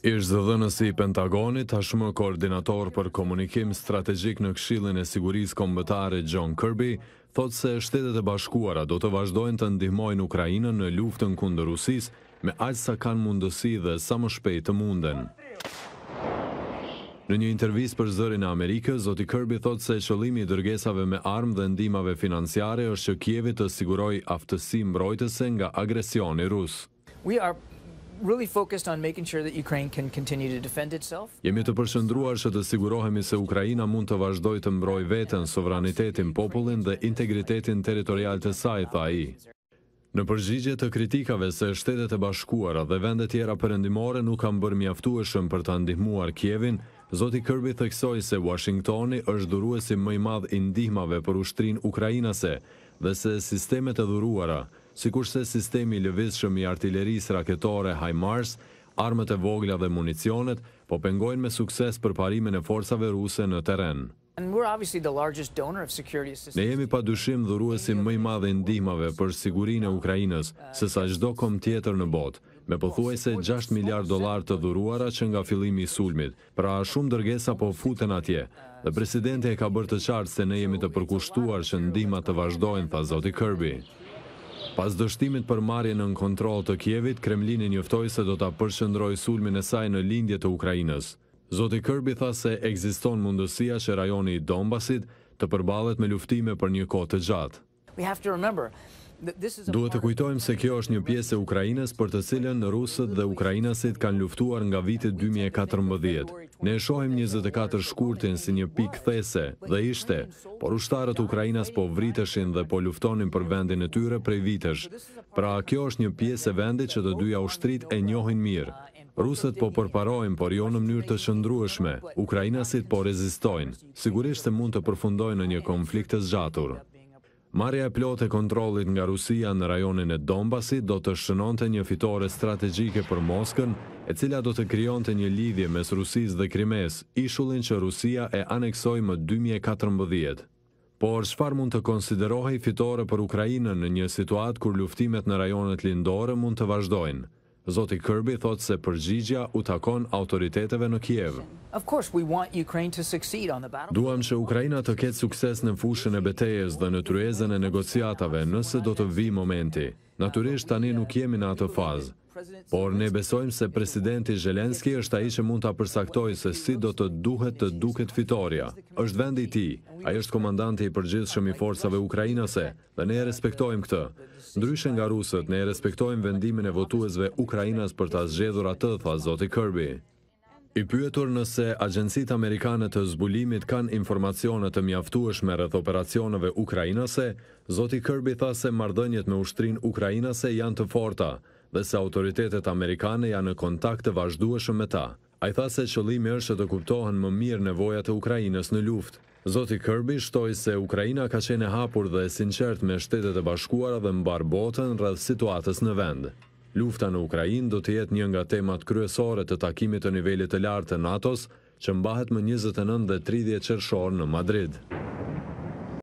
Ishtë zëdhënës i Pentagonit, tashmë koordinator për komunikim strategjik në kshilin e siguris kombëtare John Kirby, thotë se shtetet e bashkuara do të vazhdojnë të ndihmojnë Ukrajinën në luftën kundë Rusis, me aqë sa kanë mundësi dhe sa më shpejtë të munden. Në një intervjis për zërin e Amerikë, Zoti Kirby thotë se qëlimi i dërgesave me armë dhe ndimave financiare është që Kjevi të siguroj aftësi mbrojtëse nga agresioni rusë really focused on making sure that Ukraine can continue to defend itself. Jemi të përqendruar që të sigurohemi se Ukraina mund të vazhdojë të mbrojë veten, sovranitetin, popullin dhe integritetin territorial të saj, tha ai. Në përgjigje të kritikave se Shtetet e Bashkuara dhe vende tjera perëndimore nuk kanë bërë mjaftueshëm për ta ndihmuar Kievin, zoti Kirby theksoi se Washingtoni është dhuruesi më i madh i ndihmave për ushtrin ukrainase dhe se sistemet e dhuruara si kurse sistemi lëvizshëm i artilleris raketore HIMARS, armët e vogla dhe municionet, po pengojnë me sukses për parimin e forcave ruse në teren. Ne jemi pa dushim dhuruesi mëj madhe ndihmave për sigurin e Ukrajinës, se sa gjdo kom tjetër në botë me pëthuaj se 6 miliard dolar të dhuruara që nga filimi i sulmit, pra shumë dërgesa po futen atje. Dhe presidenti e ka bërë të qartë se ne jemi të përkushtuar që ndihmat të vazhdojnë, tha Zoti Kirby. Pas dështimit për marje në në kontrol të Kjevit, Kremlin njëftoj se do të përshëndroj sulmin e saj në lindje të Ukrajinës. Zoti Kërbi tha se egziston mundësia që rajoni i Donbasit të përbalet me luftime për një kote gjatë. Duhet të kujtojmë se kjo është një pjesë e Ukrajinës për të cilën në Rusët dhe Ukrajinësit kanë luftuar nga vitit 2014. Ne shohim 24 shkurtin si një pikë these dhe ishte, por ushtarët Ukrajinës po vritëshin dhe po luftonin për vendin e tyre prej vitësh. Pra, kjo është një pjesë e vendit që të dyja ushtrit e njohin mirë. Rusët po përparojnë, por jo në mënyrë të shëndrueshme, Ukrajinësit po rezistojnë, sigurisht se mund të përfundojnë në një konflikt të zgjatur. Marja e plot e kontrolit nga Rusia në rajonin e Dombasi do të shënonte një fitore strategjike për Moskën, e cila do të kryonte një lidhje mes Rusis dhe Krimes, ishullin që Rusia e aneksoj më 2014. Por, shfar mund të konsiderohi fitore për Ukrajinën në një situatë kur luftimet në rajonet lindore mund të vazhdojnë? Zoti Kirby thot se përgjigja u takon autoriteteve në Kiev. Duam që Ukrajina të ketë sukses në fushën e betejes dhe në tryezën e negociatave nëse do të vi momenti. Naturisht tani nuk jemi në atë fazë, por ne besojmë se presidenti Zhelenski është a i që mund të apërsaktoj se si do të duhet të duket fitoria. është vendi ti, a i është komandanti i përgjithë shumë i forcave Ukrajinase dhe ne e respektojmë këtë. Ndryshë nga rusët, ne e respektojmë vendimin e votuesve Ukrajinas për të zgjedhur atë, tha Zoti Kirby. I pyetur nëse agjensit Amerikanët të zbulimit kanë informacionet të mjaftueshme rrëth operacionëve ukrajinase, Zoti Kirby tha se mardënjet me ushtrin ukrajinase janë të forta dhe se autoritetet Amerikane janë në kontakt të vazhdueshëm me ta. A i tha se qëllimi është të kuptohen më mirë nevojat e Ukrajinës në luft. Zoti Kirby shtoj se Ukrajina ka qene hapur dhe sinqert me shtetet e bashkuara dhe mbar botën rrëth situatës në vendë. Lufta në Ukrajin do të jetë një nga temat kryesore të takimit të nivellit të lartë të NATO-s që mbahet më 29 dhe 30 qërshorë në Madrid.